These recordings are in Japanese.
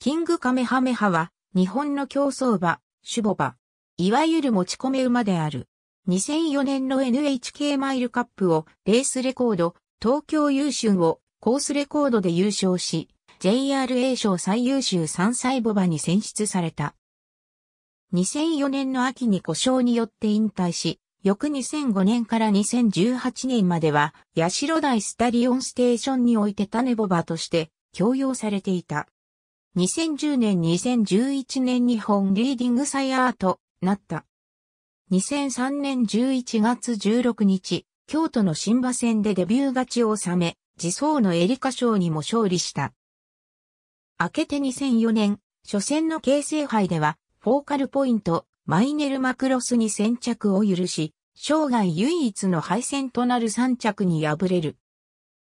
キングカメハメハは、日本の競争馬、ュボ馬。いわゆる持ち込め馬である。2004年の NHK マイルカップをレースレコード、東京優秀をコースレコードで優勝し、JRA 賞最優秀3歳母馬に選出された。2004年の秋に故障によって引退し、翌2005年から2018年までは、八代大スタリオンステーションにおいて種ボバとして、強用されていた。2010年2011年日本リーディングサイアーとなった。2003年11月16日、京都の新馬戦でデビュー勝ちを収め、自走のエリカ賞にも勝利した。明けて2004年、初戦の京成杯では、フォーカルポイント、マイネルマクロスに先着を許し、生涯唯一の敗戦となる3着に敗れる。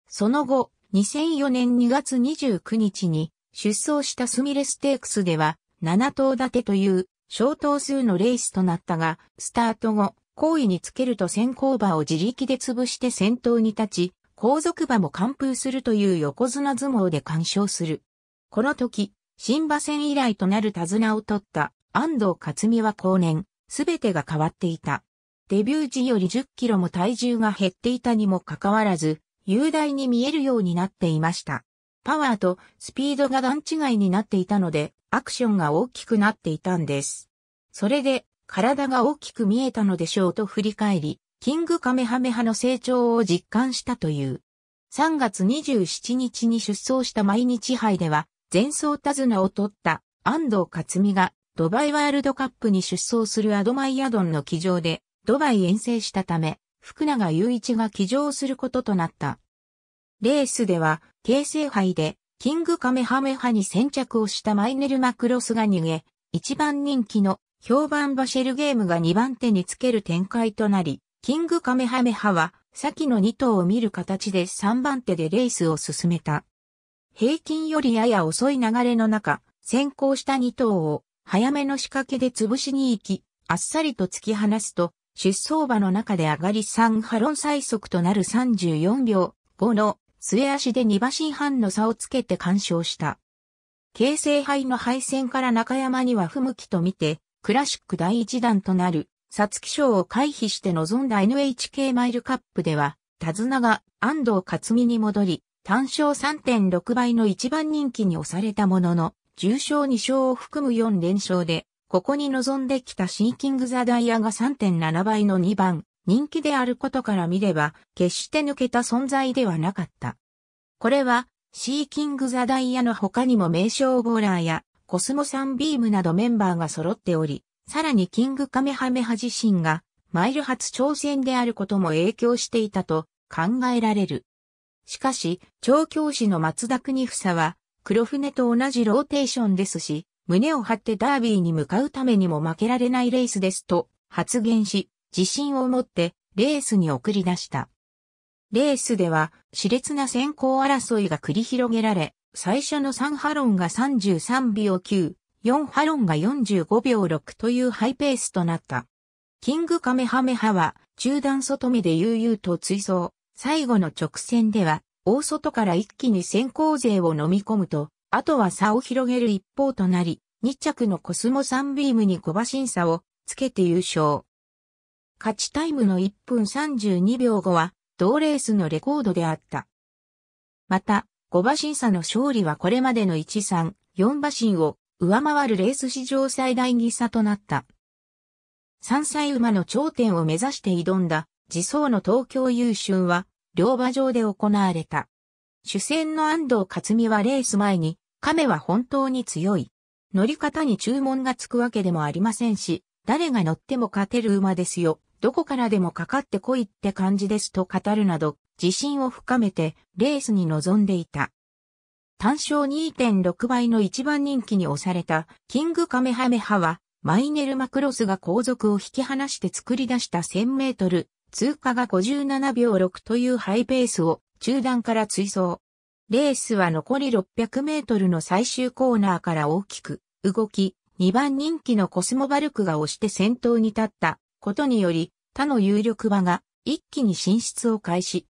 その後、2004年2月29日に、出走したスミレステークスでは、7頭立てという小頭数のレースとなったが、スタート後、後位につけると先行馬を自力で潰して先頭に立ち、後続馬も完封するという横綱相撲で干渉する。この時、新馬戦以来となる手綱を取った安藤勝美は後年、すべてが変わっていた。デビュー時より10キロも体重が減っていたにもかかわらず、雄大に見えるようになっていました。パワーとスピードが段違いになっていたので、アクションが大きくなっていたんです。それで、体が大きく見えたのでしょうと振り返り、キングカメハメハの成長を実感したという。3月27日に出走した毎日杯では、前走手綱を取った安藤克美がドバイワールドカップに出走するアドマイアドンの騎乗でドバイ遠征したため、福永雄一が騎乗することとなった。レースでは、京成杯で、キングカメハメハに先着をしたマイネル・マクロスが逃げ、一番人気の評判バシェルゲームが2番手につける展開となり、キングカメハメハは、先の2頭を見る形で3番手でレースを進めた。平均よりやや遅い流れの中、先行した2頭を早めの仕掛けで潰しに行き、あっさりと突き放すと、出走馬の中で上がり3波論最速となる34秒5の末足で2馬身半の差をつけて干渉した。京成杯の敗戦から中山には不向きとみて、クラシック第一弾となる、サツキ賞を回避して臨んだ NHK マイルカップでは、田綱が安藤克美に戻り、単勝3.6倍の一番人気に押されたものの、重賞2勝を含む4連勝で、ここに臨んできたシーキングザダイヤが3.7倍の2番、人気であることから見れば、決して抜けた存在ではなかった。これは、シーキング・ザ・ダイヤの他にも名称ボーラーや、コスモサンビームなどメンバーが揃っており、さらにキングカメハメハ自身が、マイル初挑戦であることも影響していたと考えられる。しかし、調教師の松田国房は、黒船と同じローテーションですし、胸を張ってダービーに向かうためにも負けられないレースですと発言し、自信を持ってレースに送り出した。レースでは熾烈な先行争いが繰り広げられ、最初の3ハロンが33秒9、4ハロンが45秒6というハイペースとなった。キングカメハメハは中段外目で悠々と追走、最後の直線では大外から一気に先行勢を飲み込むと、あとは差を広げる一方となり、2着のコスモサンビームに小馬審査をつけて優勝。勝ちタイムの1分32秒後は、同レースのレコードであった。また、5馬審査の勝利はこれまでの1、3、4馬身を上回るレース史上最大技差となった。3歳馬の頂点を目指して挑んだ自走の東京優秀は両馬場で行われた。主戦の安藤克美はレース前に亀は本当に強い。乗り方に注文がつくわけでもありませんし、誰が乗っても勝てる馬ですよ、どこからでもかかってこいって感じですと語るなど、自信を深めてレースに臨んでいた。単勝2.6倍の一番人気に押されたキングカメハメハは、マイネルマクロスが後続を引き離して作り出した1000メートル、通過が57秒6というハイペースを中段から追走。レースは残り600メートルの最終コーナーから大きく動き、2番人気のコスモバルクが押して先頭に立ったことにより、他の有力馬が一気に進出を開始。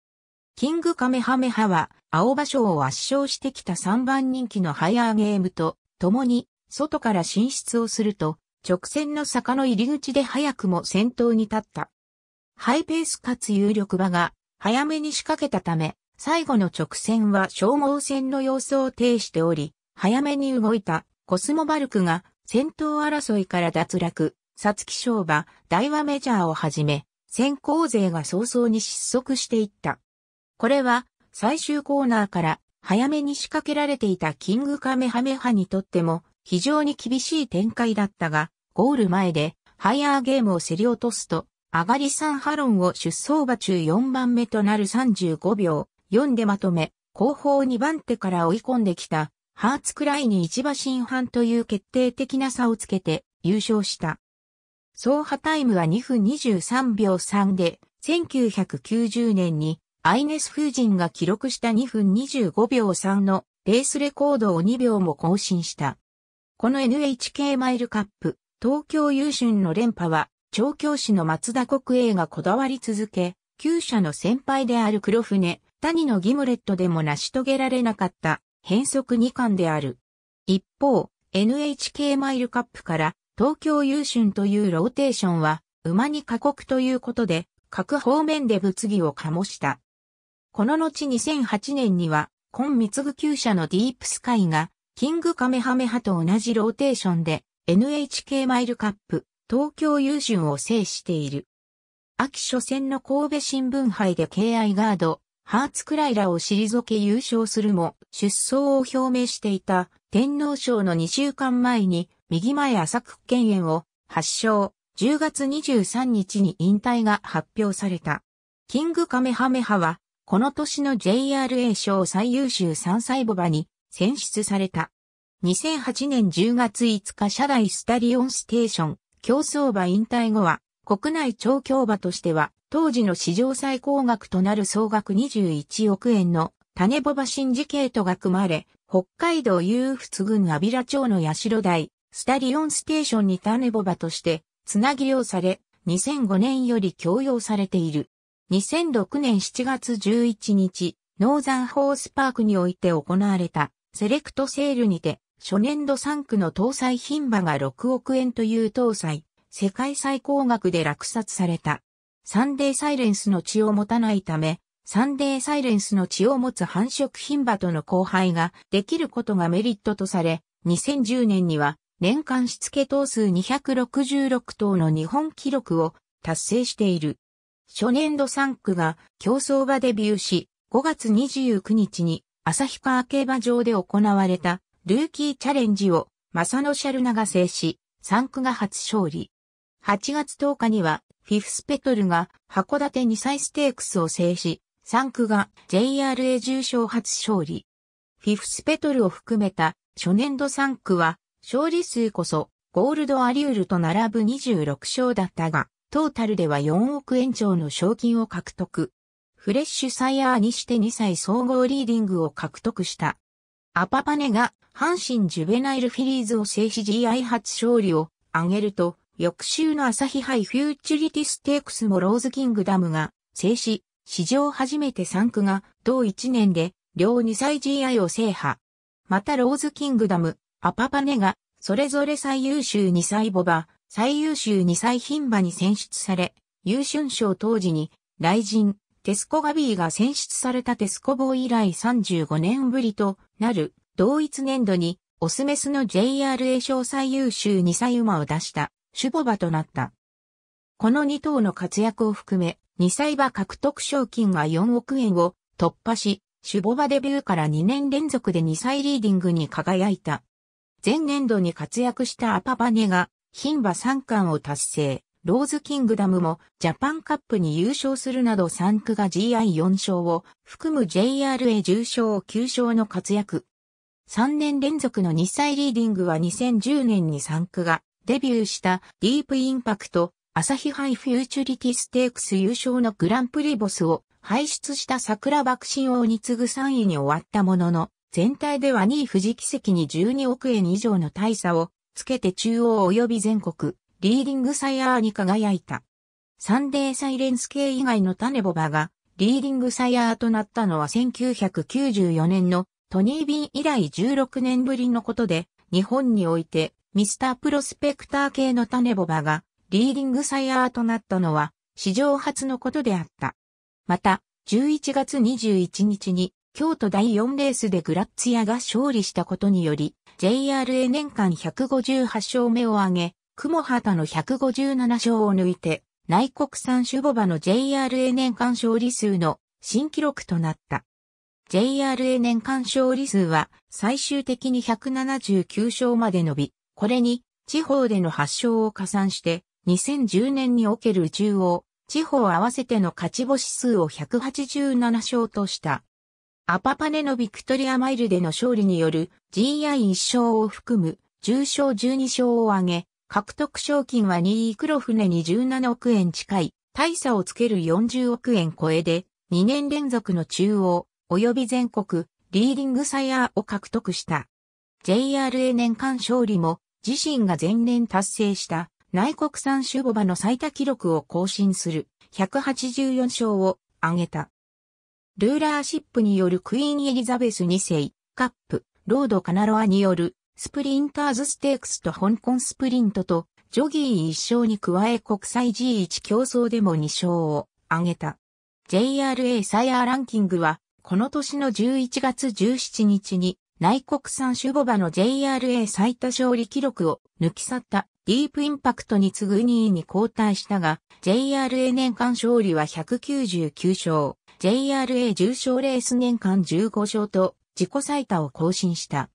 キングカメハメハは、青葉賞を圧勝してきた3番人気のハイアーゲームと、共に、外から進出をすると、直線の坂の入り口で早くも先頭に立った。ハイペースかつ有力馬が、早めに仕掛けたため、最後の直線は消耗戦の様子を呈しており、早めに動いたコスモバルクが戦闘争いから脱落、皐月賞馬、大和メジャーをはじめ、先行勢が早々に失速していった。これは、最終コーナーから早めに仕掛けられていたキングカメハメハにとっても非常に厳しい展開だったが、ゴール前でハイアーゲームを競り落とすと、上がり3ハロンを出走馬中4番目となる35秒4でまとめ、後方2番手から追い込んできたハーツクライに1馬身半という決定的な差をつけて優勝した。総破タイムは2分23秒3で、1990年にアイネス・夫人が記録した2分25秒3のレースレコードを2秒も更新した。この NHK マイルカップ、東京優春の連覇は、調教師の松田国営がこだわり続け、旧社の先輩である黒船、谷のギムレットでも成し遂げられなかった変則2巻である。一方、NHK マイルカップから東京優春というローテーションは、馬に過酷ということで、各方面で物議を醸した。この後2008年には、今貢ぐ厩舎のディープスカイが、キングカメハメハと同じローテーションで、NHK マイルカップ、東京優春を制している。秋初戦の神戸新聞杯で敬愛ガード、ハーツクライラを退け優勝するも、出走を表明していた天皇賞の2週間前に右前浅く犬園を発祥、10月23日に引退が発表された。キングカメハメハは、この年の JRA 賞最優秀3歳母馬に選出された。2008年10月5日社大スタリオンステーション競争馬引退後は国内調教馬としては当時の史上最高額となる総額21億円の種ボバシンジケートが組まれ北海道裕仏郡阿比良町の社台スタリオンステーションにタネボバとして、つなぎ用され、2005年より供用されている。2006年7月11日、ノーザンホースパークにおいて行われた、セレクトセールにて、初年度3区の搭載品馬が6億円という搭載、世界最高額で落札された。サンデーサイレンスの血を持たないため、サンデーサイレンスの血を持つ繁殖品馬との交配ができることがメリットとされ、2010年には年間しつけ頭数266頭の日本記録を達成している。初年度3区が競争場デビューし、5月29日に旭川競馬場で行われたルーキーチャレンジを正野シャルナが制し、3区が初勝利。8月10日にはフィフスペトルが函館2歳ステークスを制し、3区が JRA 重賞初勝利。フィフスペトルを含めた初年度3区は勝利数こそ、ゴールドアリュールと並ぶ26勝だったが、トータルでは4億円超の賞金を獲得。フレッシュサイヤーにして2歳総合リーディングを獲得した。アパパネが阪神ジュベナイルフィリーズを制し GI 初勝利を挙げると、翌週の朝日杯フューチュリティステークスもローズキングダムが制し、史上初めて3区が同1年で両2歳 GI を制覇。またローズキングダム、アパパネが、それぞれ最優秀2歳ボバ、最優秀2歳牝馬に選出され、優春賞当時に、雷神、テスコガビーが選出されたテスコボー以来35年ぶりとなる、同一年度に、オスメスの JRA 賞最優秀2歳馬を出した、シュボバとなった。この2頭の活躍を含め、2歳馬獲得賞金が4億円を突破し、シュボバデビューから2年連続で2歳リーディングに輝いた。前年度に活躍したアパバネが、牝馬三冠を達成、ローズキングダムもジャパンカップに優勝するなど3区が GI4 勝を含む JRA10 勝9勝の活躍。3年連続の日歳リーディングは2010年に3区がデビューしたディープインパクト、朝日イフューチュリティステークス優勝のグランプリボスを輩出した桜爆心王に次ぐ3位に終わったものの、全体では2位富士奇跡に12億円以上の大差をつけて中央及び全国リーディングサイヤーに輝いた。サンデーサイレンス系以外の種ボバがリーディングサイヤーとなったのは1994年のトニー・ビン以来16年ぶりのことで、日本においてミスタープロスペクター系の種ボバがリーディングサイヤーとなったのは史上初のことであった。また、11月21日に京都第4レースでグラッツィアが勝利したことにより、JRA 年間158勝目を挙げ、雲畑の157勝を抜いて、内国産主母馬の JRA 年間勝利数の新記録となった。JRA 年間勝利数は最終的に179勝まで伸び、これに地方での8勝を加算して、2010年における中央、地方合わせての勝ち星数を187勝とした。アパパネのビクトリアマイルでの勝利による GI1 勝を含む10勝12勝を挙げ、獲得賞金は2位黒船に17億円近い、大差をつける40億円超えで、2年連続の中央、及び全国、リーディングサイヤーを獲得した。JRA 年間勝利も、自身が前年達成した内国産種ボ馬の最多記録を更新する184勝を挙げた。ルーラーシップによるクイーンエリザベス2世、カップ、ロードカナロアによるスプリンターズステークスと香港スプリントとジョギー1勝に加え国際 G1 競争でも2勝を挙げた。JRA サイヤーランキングはこの年の11月17日に内国産主ボバの JRA 最多勝利記録を抜き去ったディープインパクトに次ぐ2位に交代したが JRA 年間勝利は199勝。j r a 重賞レース年間15勝と自己最多を更新した。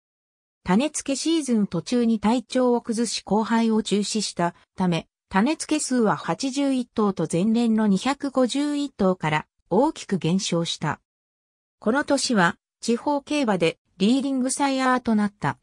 種付けシーズン途中に体調を崩し後輩を中止したため、種付け数は81頭と前年の251頭から大きく減少した。この年は地方競馬でリーディングサイヤーとなった。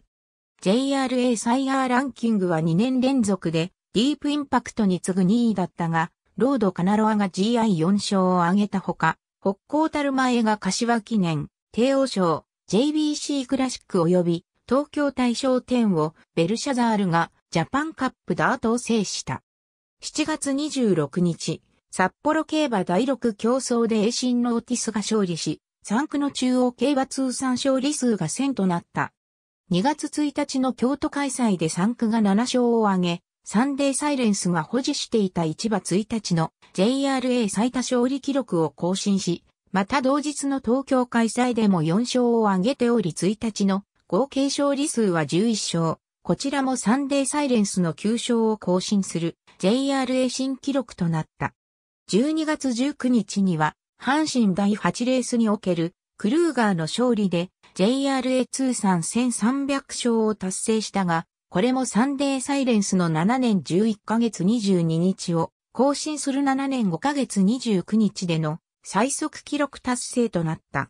JRA サイヤーランキングは2年連続でディープインパクトに次ぐ2位だったが、ロードカナロアが GI4 勝を挙げたほか、北高たる前が柏記念、帝王賞、JBC クラシック及び東京大賞展をベルシャザールがジャパンカップダートを制した。7月26日、札幌競馬第6競争で栄進のオーティスが勝利し、3区の中央競馬通算勝利数が1000となった。2月1日の京都開催で3区が7勝を挙げ、サンデーサイレンスが保持していた1場1日の JRA 最多勝利記録を更新し、また同日の東京開催でも4勝を挙げており1日の合計勝利数は11勝。こちらもサンデーサイレンスの9勝を更新する JRA 新記録となった。12月19日には阪神第8レースにおけるクルーガーの勝利で JRA 通算1300勝を達成したが、これもサンデーサイレンスの7年11ヶ月22日を更新する7年5ヶ月29日での最速記録達成となった。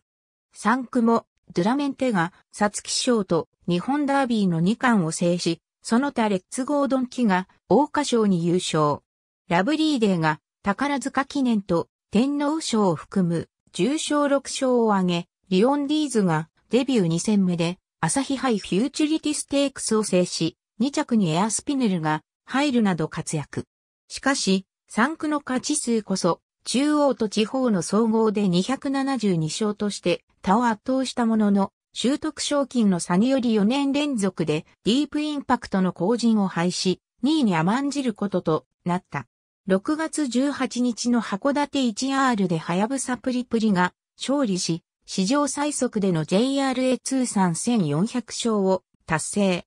3区もドゥラメンテがサツキ賞と日本ダービーの2冠を制し、その他レッツゴードンキが大花賞に優勝。ラブリーデーが宝塚記念と天皇賞を含む重賞6賞を挙げ、リオンディーズがデビュー2戦目で朝日杯フューチュリティステークスを制し、2着にエアスピネルが入るなど活躍。しかし、3区の勝ち数こそ、中央と地方の総合で272勝として他を圧倒したものの、習得賞金の差により4年連続でディープインパクトの後陣を廃し、2位に甘んじることとなった。6月18日の函館 1R でハヤブサプリプリが勝利し、史上最速での JRA 通算1400勝を達成。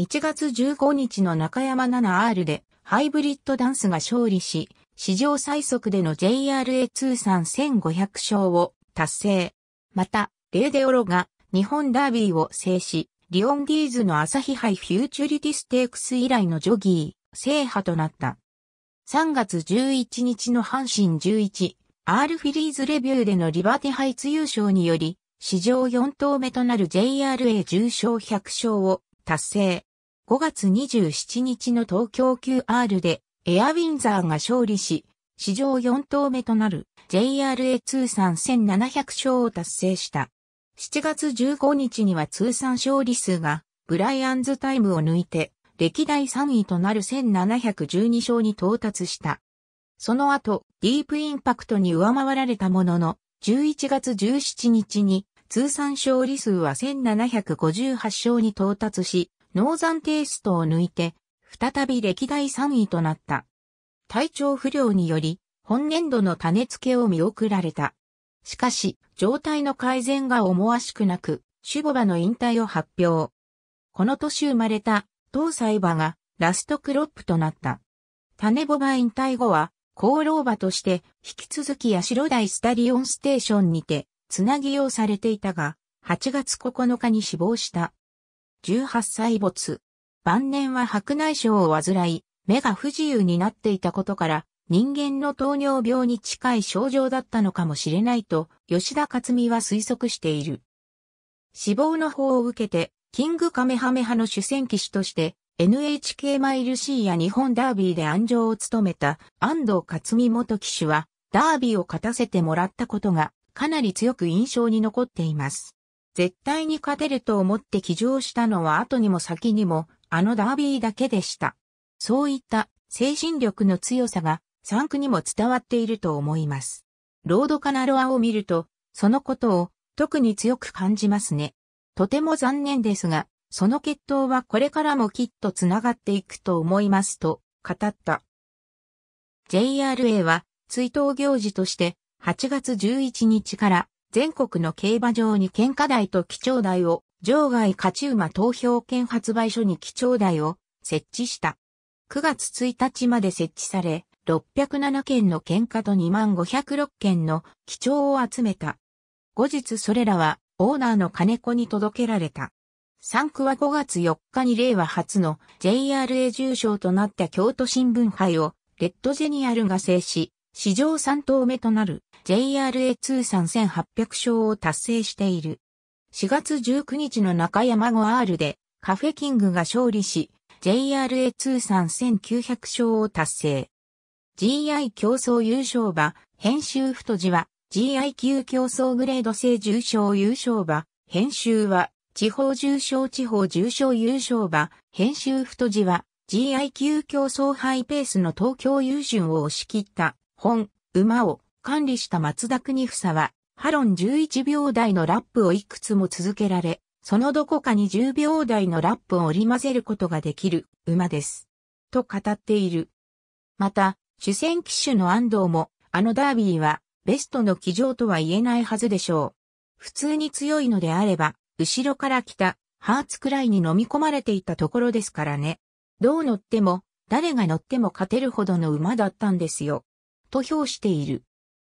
1月15日の中山 7R でハイブリッドダンスが勝利し、史上最速での JRA 通算1500勝を達成。また、レーデオロが日本ダービーを制し、リオンディーズの朝日杯フューチュリティステークス以来のジョギー、制覇となった。3月11日の阪神11 R フィリーズレビューでのリバティハイツ優勝により、史上4投目となる JRA 重賞100勝を達成。5月27日の東京 QR でエアウィンザーが勝利し、史上4投目となる JRA 通算1700勝を達成した。7月15日には通算勝利数がブライアンズタイムを抜いて歴代3位となる1712勝に到達した。その後、ディープインパクトに上回られたものの、11月17日に通算勝利数は1758勝に到達し、ノーザンテイストを抜いて、再び歴代3位となった。体調不良により、本年度の種付けを見送られた。しかし、状態の改善が思わしくなく、シュボバの引退を発表。この年生まれた、当裁馬がラストクロップとなった。種ボバ引退後は、功労馬として、引き続き八代台スタリオンステーションにて、つなぎをされていたが、8月9日に死亡した。18歳没。晩年は白内障を患い、目が不自由になっていたことから、人間の糖尿病に近い症状だったのかもしれないと、吉田克美は推測している。死亡の方を受けて、キングカメハメハの主戦騎士として、NHK マイルシーや日本ダービーで安城を務めた安藤勝美元騎手は、ダービーを勝たせてもらったことがかなり強く印象に残っています。絶対に勝てると思って騎乗したのは後にも先にも、あのダービーだけでした。そういった精神力の強さが3区にも伝わっていると思います。ロードカナロアを見ると、そのことを特に強く感じますね。とても残念ですが、その決闘はこれからもきっと繋がっていくと思いますと語った。JRA は追悼行事として8月11日から全国の競馬場に献花台と基調台を場外勝ち馬投票券発売所に基調台を設置した。9月1日まで設置され、607件の喧嘩と2506件の基調を集めた。後日それらはオーナーの金子に届けられた。3区は5月4日に令和初の JRA 重賞となった京都新聞杯をレッドジェニアルが制し、史上3頭目となる JRA 通算1800勝を達成している。4月19日の中山5 R でカフェキングが勝利し、JRA 通算1900勝を達成。GI 競争優勝馬、編集太字は、GI 級競争グレード制重賞優勝馬、編集は、地方重賞地方重賞優勝馬、編集太字は、GIQ 競争ハイペースの東京優順を押し切った、本、馬を管理した松田国房は、ハロン11秒台のラップをいくつも続けられ、そのどこかに10秒台のラップを織り混ぜることができる馬です。と語っている。また、主戦騎手の安藤も、あのダービーは、ベストの騎乗とは言えないはずでしょう。普通に強いのであれば、後ろから来た、ハーツくらいに飲み込まれていたところですからね。どう乗っても、誰が乗っても勝てるほどの馬だったんですよ。と評している。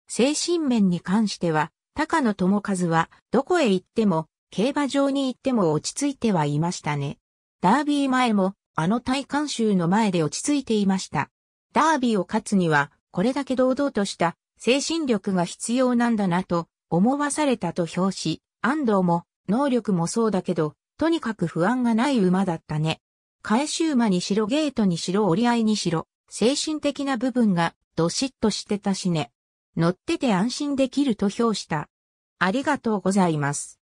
精神面に関しては、高野智和は、どこへ行っても、競馬場に行っても落ち着いてはいましたね。ダービー前も、あの大観衆の前で落ち着いていました。ダービーを勝つには、これだけ堂々とした精神力が必要なんだなと思わされたと評し、安藤も能力もそうだけど、とにかく不安がない馬だったね。返し馬にしろゲートにしろ折り合いにしろ、精神的な部分がどしっとしてたしね。乗ってて安心できると評した。ありがとうございます。